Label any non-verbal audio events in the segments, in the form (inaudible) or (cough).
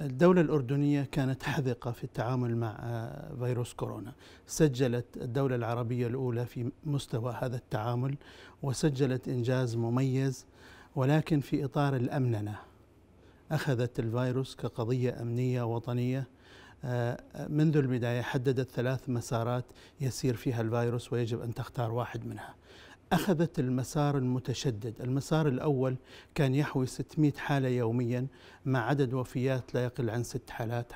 الدولة الأردنية كانت حذقة في التعامل مع آه، فيروس كورونا سجلت الدولة العربية الأولى في مستوى هذا التعامل وسجلت إنجاز مميز ولكن في إطار الأمننة أخذت الفيروس كقضية أمنية وطنية آه، منذ البداية حددت ثلاث مسارات يسير فيها الفيروس ويجب أن تختار واحد منها أخذت المسار المتشدد المسار الأول كان يحوي 600 حالة يوميا مع عدد وفيات لا يقل عن 6 حالات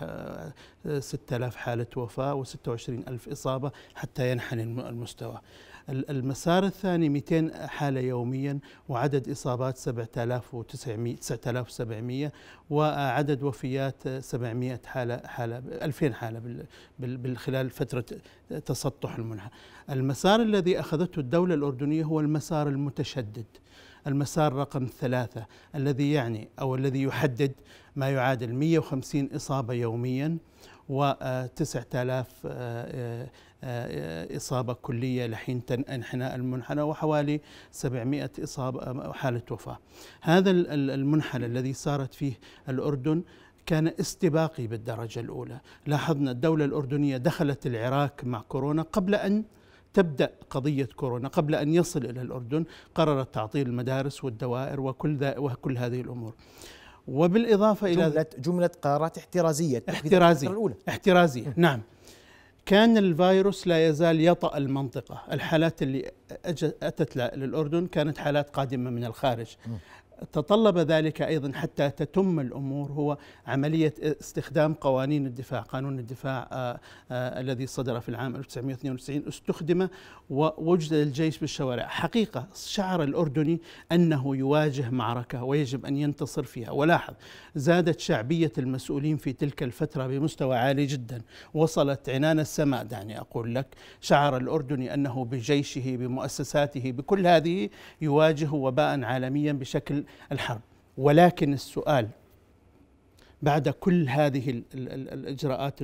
6000 آه، حالة وفاة و 26 ألف إصابة حتى ينحني المستوى المسار الثاني 200 حالة يوميا وعدد إصابات 7900 9700 وعدد وفيات 700 حالة حالة 2000 حالة خلال فترة تسطح المنحة المسار الذي أخذته الدولة الأردنية هو المسار المتشدد المسار رقم ثلاثة الذي يعني أو الذي يحدد ما يعادل 150 إصابة يوميا و9000 آه، آه، آه، إصابة كلية لحين انحناء المنحنى وحوالي 700 إصابة حالة وفاة هذا المنحنى الذي صارت فيه الأردن كان استباقي بالدرجة الأولى لاحظنا الدولة الأردنية دخلت العراق مع كورونا قبل أن تبدا قضيه كورونا قبل ان يصل الى الاردن قررت تعطيل المدارس والدوائر وكل وكل هذه الامور وبالإضافة جملة إلى جملة, جملة قرارات احترازية احترازية الأولى احترازية (laughs) نعم كان الفيروس لا يزال يطأ المنطقة الحالات اللي أتت للأردن كانت حالات قادمة من الخارج تطلب ذلك أيضا حتى تتم الأمور هو عملية استخدام قوانين الدفاع قانون الدفاع آآ آه، آآ آه، الذي صدر في العام 1992 استخدم ووجد الجيش بالشوارع حقيقة شعر الأردني أنه يواجه معركة ويجب أن ينتصر فيها ولاحظ زادت شعبية المسؤولين في تلك الفترة بمستوى عالي جدا وصلت عنان السماء دعني أقول لك شعر الأردني أنه بجيشه بمؤسساته بكل هذه يواجه وباء عالميا بشكل الحرب ولكن السؤال بعد كل هذه الإجراءات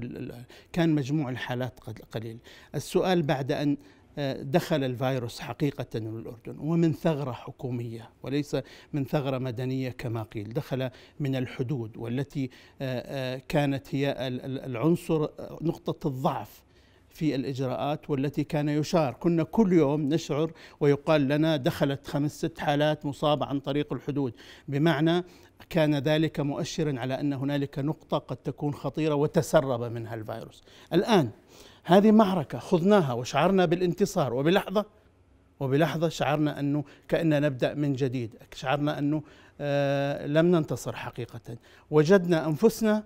كان مجموع الحالات قليل السؤال بعد أن آه، دخل الفيروس حقيقة الأردن ومن ثغرة حكومية وليس من ثغرة مدنية كما قيل دخل من الحدود والتي آه، آه، كانت هي العنصر نقطة الضعف في الإجراءات والتي كان يشار كنا كل يوم نشعر ويقال لنا دخلت خمس ست حالات مصابة عن طريق الحدود بمعنى كان ذلك مؤشرا على أن هنالك نقطة قد تكون خطيرة وتسرب منها الفيروس الآن هذه معركة خضناها وشعرنا بالانتصار وبلحظة وبلحظة شعرنا أنه كأننا نبدأ من جديد شعرنا أنه آه لم ننتصر حقيقة وجدنا أنفسنا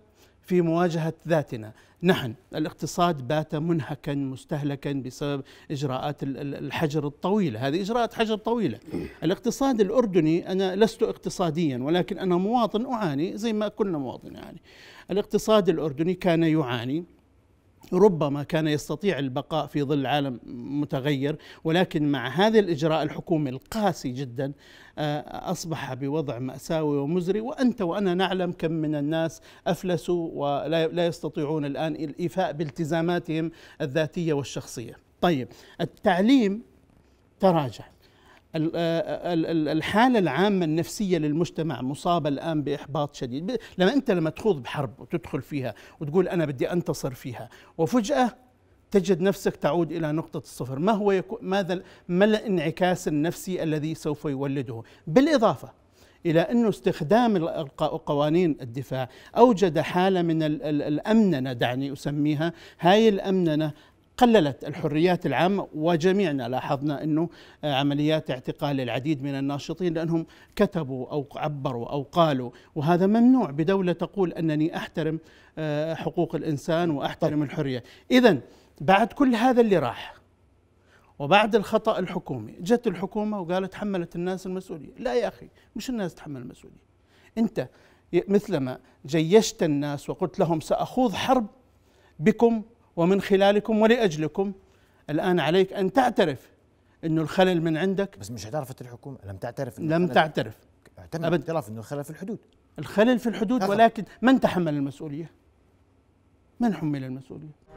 في مواجهه ذاتنا نحن الاقتصاد بات منهكا مستهلكا بسبب اجراءات الحجر الطويله، هذه اجراءات حجر طويله. الاقتصاد الاردني انا لست اقتصاديا ولكن انا مواطن اعاني زي ما كلنا مواطن يعني. الاقتصاد الاردني كان يعاني ربما كان يستطيع البقاء في ظل عالم متغير ولكن مع هذا الاجراء الحكومي القاسي جدا آه، اصبح بوضع ماساوي ومزري وانت وانا نعلم كم من الناس افلسوا ولا يستطيعون الان الايفاء بالتزاماتهم الذاتيه والشخصيه. طيب التعليم تراجع الحالة العامة النفسية للمجتمع مصابة الآن بإحباط شديد لما أنت لما تخوض بحرب وتدخل فيها وتقول أنا بدي أنتصر فيها وفجأة تجد نفسك تعود الى نقطه الصفر، ما هو يكو ماذا ما الانعكاس النفسي الذي سوف يولده؟ بالاضافه الى انه استخدام قوانين الدفاع اوجد حاله من الامننه دعني اسميها، هاي الامننه قللت الحريات العامة وجميعنا لاحظنا أنه آه، عمليات اعتقال العديد من الناشطين لأنهم كتبوا أو عبروا أو قالوا وهذا ممنوع بدولة تقول أنني أحترم آه، حقوق الإنسان وأحترم الحرية إذا بعد كل هذا اللي راح وبعد الخطأ الحكومي جت الحكومة وقالت حملت الناس المسؤولية لا يا أخي مش الناس تحمل المسؤولية أنت مثلما جيشت الناس وقلت لهم سأخوض حرب بكم ومن خلالكم ولأجلكم الآن عليك أن تعترف أنه الخلل من عندك بس مش اعترفت الحكومة لم تعترف إن لم تعترف اعتمد اعتراف أنه الخلل في الحدود الخلل في الحدود ولكن من تحمل المسؤولية؟ من حمل المسؤولية؟